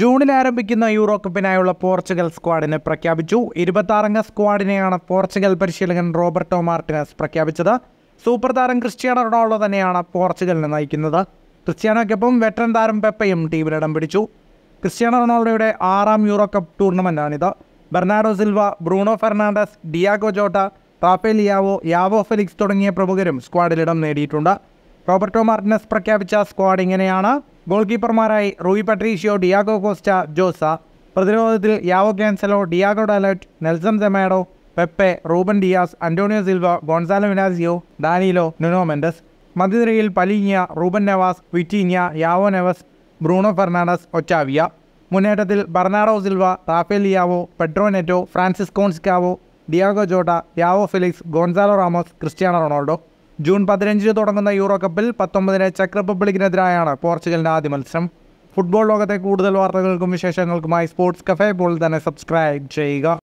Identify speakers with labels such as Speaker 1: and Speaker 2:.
Speaker 1: ജൂണിൽ ആരംഭിക്കുന്ന euro കപ്പിനായുള്ള Portugal സ്ക്വാഡിനെ പ്രഖ്യാപിച്ചു ഇരുപത്താറംഗ സ്ക്വാഡിനെയാണ് പോർച്ചുഗൽ പരിശീലകൻ റോബർട്ടോ മാർട്ടിനസ് പ്രഖ്യാപിച്ചത് സൂപ്പർ താരം ക്രിസ്ത്യാനോ റൊണാൾഡോ തന്നെയാണ് പോർച്ചുഗലിനെ നയിക്കുന്നത് ക്രിസ്ത്യാനോയ്ക്കൊപ്പം വെറ്ററൻ താരം പെപ്പയും ടീമിലിടം പിടിച്ചു ക്രിസ്ത്യാനോ റൊണാൾഡോയുടെ ആറാം യൂറോ കപ്പ് ടൂർണമെൻറ്റാണിത് Bernardo Silva Bruno Fernandes Diogo Jota Rafael Leao Joao Felix തുടങ്ങിയ പ്രമുഖരും സ്ക്വാഡിലിടം നേടിയിട്ടുണ്ട് റോബർട്ടോ മാർട്ടിനസ് പ്രഖ്യാപിച്ച സ്ക്വാഡ് ഇങ്ങനെയാണ് ഗോൾ കീപ്പർമാരായി Rui Patricio Diogo Costa Jose പ്രതിരോധത്തിൽ Joao Cancelo Diogo Dalot Nelson Semedo Pepe Ruben Dias Antonio Silva Goncalo Inacio Danilo Nuno Mendes മധ്യനിരയിൽ Palhinha Ruben Neves Vitinha Joao Neves Bruno Fernandes Otavio മുന്നേറ്റത്തിൽ Bernardo Silva Rafael Leao Pedro Neto Francisco Conceicao Diego Jota Joao Felix Goncalo Ramos Cristiano Ronaldo ജൂൺ പതിനഞ്ചിന് തുടങ്ങുന്ന euro കപ്പിൽ പത്തൊമ്പതിന് check റിപ്പബ്ലിക്കിനെതിരായാണ് പോർച്ചുഗലിൻ്റെ ആദ്യ മത്സരം football ലോകത്തെ കൂടുതൽ വാർത്തകൾക്കും വിശേഷങ്ങൾക്കുമായി സ്പോർട്സ് കഫേ പോലെ തന്നെ സബ്സ്ക്രൈബ് ചെയ്യുക